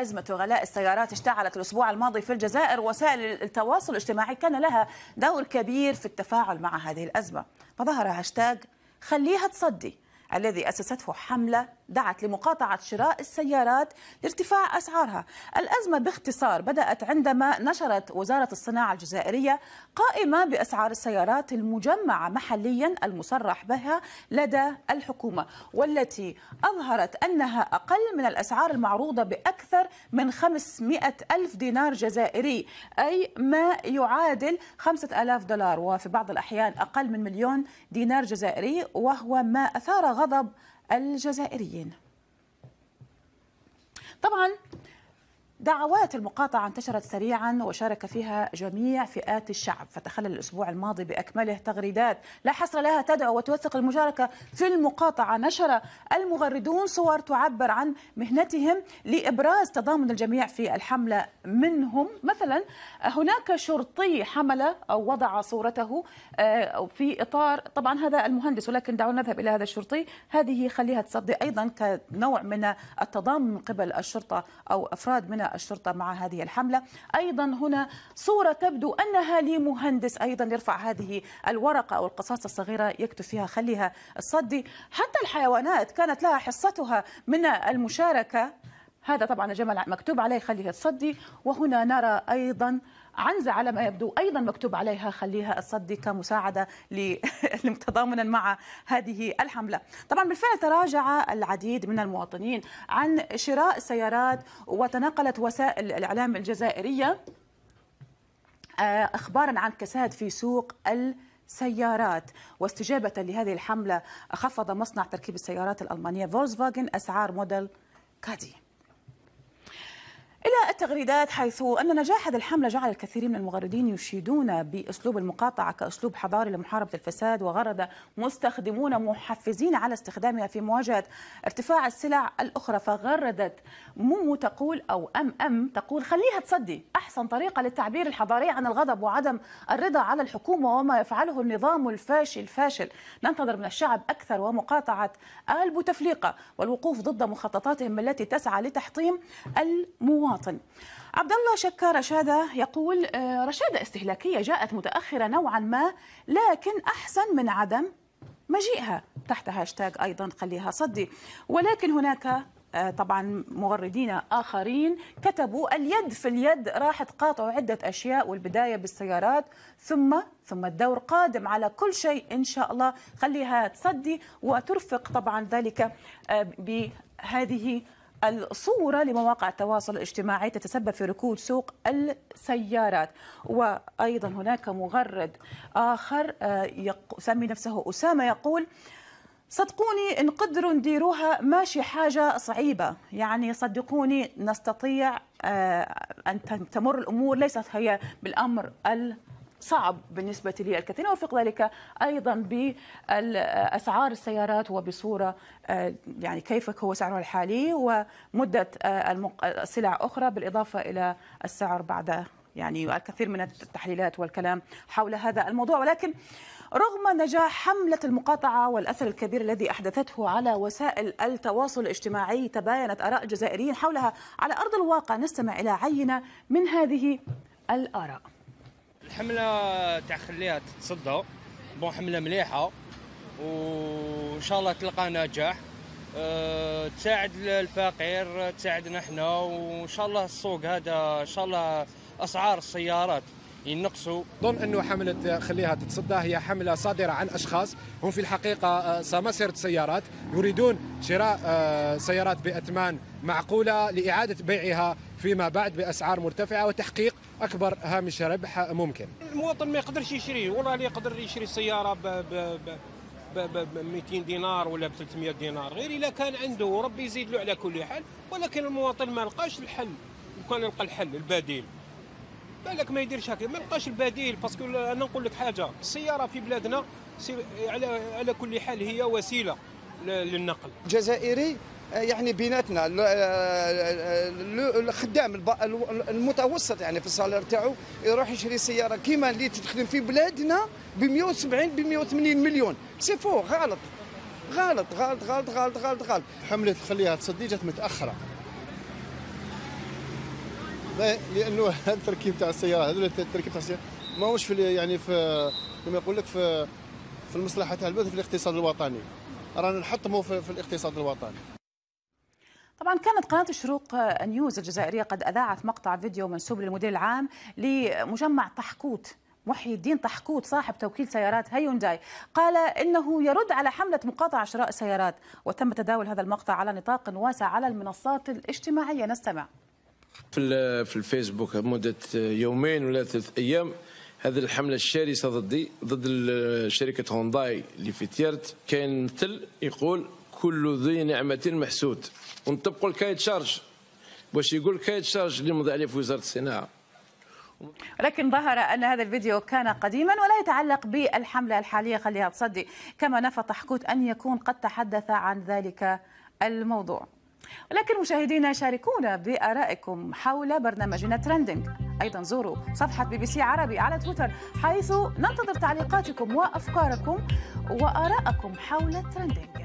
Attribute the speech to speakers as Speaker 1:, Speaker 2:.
Speaker 1: أزمة غلاء السيارات اشتعلت الأسبوع الماضي في الجزائر وسائل التواصل الاجتماعي كان لها دور كبير في التفاعل مع هذه الأزمة فظهر هاشتاج خليها تصدي الذي أسسته حملة دعت لمقاطعة شراء السيارات لارتفاع أسعارها الأزمة باختصار بدأت عندما نشرت وزارة الصناعة الجزائرية قائمة بأسعار السيارات المجمعة محليا المصرح بها لدى الحكومة والتي أظهرت أنها أقل من الأسعار المعروضة بأكثر من 500 ألف دينار جزائري أي ما يعادل 5000 دولار وفي بعض الأحيان أقل من مليون دينار جزائري وهو ما أثار غضب الجزائريين طبعا دعوات المقاطعة انتشرت سريعا وشارك فيها جميع فئات الشعب فتخلل الأسبوع الماضي بأكمله تغريدات لا حصر لها تدعو وتوثق المشاركة في المقاطعة نشر المغردون صور تعبر عن مهنتهم لإبراز تضامن الجميع في الحملة منهم مثلا هناك شرطي حمل أو وضع صورته آه، في إطار طبعا هذا المهندس ولكن دعونا نذهب إلى هذا الشرطي هذه خليها تصدي أيضا كنوع من التضامن من قبل الشرطة أو أفراد من الشرطة مع هذه الحملة أيضا هنا صورة تبدو أنها لمهندس أيضا يرفع هذه الورقة أو القصاصة الصغيرة يكتب فيها خليها الصدي حتى الحيوانات كانت لها حصتها من المشاركة هذا طبعا جمل مكتوب عليه خليها تصدي وهنا نرى أيضا عنزة على ما يبدو أيضا مكتوب عليها خليها الصدي كمساعدة تضامنا مع هذه الحملة طبعا بالفعل تراجع العديد من المواطنين عن شراء سيارات وتناقلت وسائل الإعلام الجزائرية آه، أخبارا عن كساد في سوق ال سيارات واستجابة لهذه الحملة خفض مصنع تركيب السيارات الألمانية فاجن أسعار موديل كادي إلى التغريدات حيث أن نجاح هذه الحملة جعل الكثير من المغردين يشيدون بأسلوب المقاطعة كأسلوب حضاري لمحاربة الفساد وغرد مستخدمون محفزين على استخدامها في مواجهة ارتفاع السلع الأخرى فغردت مومو تقول أو أم أم تقول خليها تصدي أحسن طريقة للتعبير الحضاري عن الغضب وعدم الرضا على الحكومة وما يفعله النظام الفاشل الفاشل ننتظر من الشعب أكثر ومقاطعة آل بوتفليقة والوقوف ضد مخططاتهم التي تسعى لتحطيم المواطن المواطن عبد الله شكا رشاده يقول آه، رشاده استهلاكيه جاءت متاخره نوعا ما لكن احسن من عدم مجيئها تحت هاشتاج ايضا خليها صدي ولكن هناك آه، طبعا مغردين اخرين كتبوا اليد في اليد راح تقاطعوا عده اشياء والبدايه بالسيارات ثم ثم الدور قادم على كل شيء ان شاء الله خليها تصدي وترفق طبعا ذلك آه، بهذه الصورة لمواقع التواصل الاجتماعي تتسبب في ركود سوق السيارات وأيضا هناك مغرد آخر آه، يسمي نفسه أسامة يقول صدقوني إن قدروا نديروها ماشي حاجة صعيبة يعني صدقوني نستطيع آه، أن تمر الأمور ليست هي بالأمر ال صعب بالنسبة لي الكثير وفق ذلك أيضا بأسعار السيارات وبصورة آه، يعني كيف هو سعرها الحالي ومدة آه، سلع أخرى بالإضافة إلى السعر بعد يعني الكثير من التحليلات والكلام حول هذا الموضوع ولكن رغم نجاح حملة المقاطعة والأثر الكبير الذي أحدثته على وسائل التواصل الاجتماعي تباينت آراء الجزائريين حولها على أرض الواقع نستمع إلى عينة من هذه الآراء الحمله تاع خليها تتصدى بون حمله مليحه وان شاء الله تلقى نجاح أه، تساعد الفقير تساعدنا حنا وان شاء الله السوق هذا ان شاء الله اسعار السيارات ينقصوا ظن انه حمله خليها تتصدى هي حمله صادره عن اشخاص هم في الحقيقه أه، سماسره سيارات يريدون شراء أه، سيارات باثمان معقوله لاعاده بيعها فيما بعد باسعار مرتفعه وتحقيق اكبر هامش ربح ممكن. المواطن ما يقدرش يشري والله اللي يقدر يشري سياره ب ب ب 200 دينار ولا ب 300 دينار غير اذا كان عنده وربي يزيد له على كل حال ولكن المواطن ما لقاش الحل وكان يلقى الحل البديل بالك ما يديرش هكا ما لقاش البديل باسكو انا نقول لك حاجه السياره في بلادنا على على كل حال هي وسيله للنقل جزائري آه، يعني بيناتنا آه، آه، الخدام المتوسط يعني في الصالير تاعو يروح يشري سياره كيما اللي تخدم في بلادنا ب 170 ب 180 مليون سي فو غلط غلط غلط غلط غلط غلط غلط حمله تخليها تصدي جات متاخره لانه هذا التركيب تاع السياره هذا التركيب تاع السياره ماهوش في يعني في كما يقول لك في في المصلحه تاع البلد في الاقتصاد الوطني رانا نحطموا في, في الاقتصاد الوطني طبعا كانت قناة الشروق نيوز الجزائرية قد أذاعت مقطع فيديو منسوب للمدير العام لمجمع طحكوت محي الدين طحكوت صاحب توكيل سيارات هيونداي قال انه يرد على حمله مقاطعه شراء السيارات وتم تداول هذا المقطع على نطاق واسع على المنصات الاجتماعيه نستمع في في الفيسبوك مده يومين ولا ثلاث ايام هذه الحمله الشرسه ضدي ضد شركه هونداي اللي في تيرت كان مثل يقول كل ذي نعمة محسود ونطبقوا الكايد شارج باش يقول الكايد شارج اللي مضى عليه في وزارة الصناعة ولكن ظهر أن هذا الفيديو كان قديما ولا يتعلق بالحملة الحالية خليها تصدي كما نفى طحكوت أن يكون قد تحدث عن ذلك الموضوع ولكن مشاهدينا شاركونا بآرائكم حول برنامجنا ترندنج أيضا زوروا صفحة بي بي سي عربي على تويتر حيث ننتظر تعليقاتكم وأفكاركم وآراءكم حول ترندنج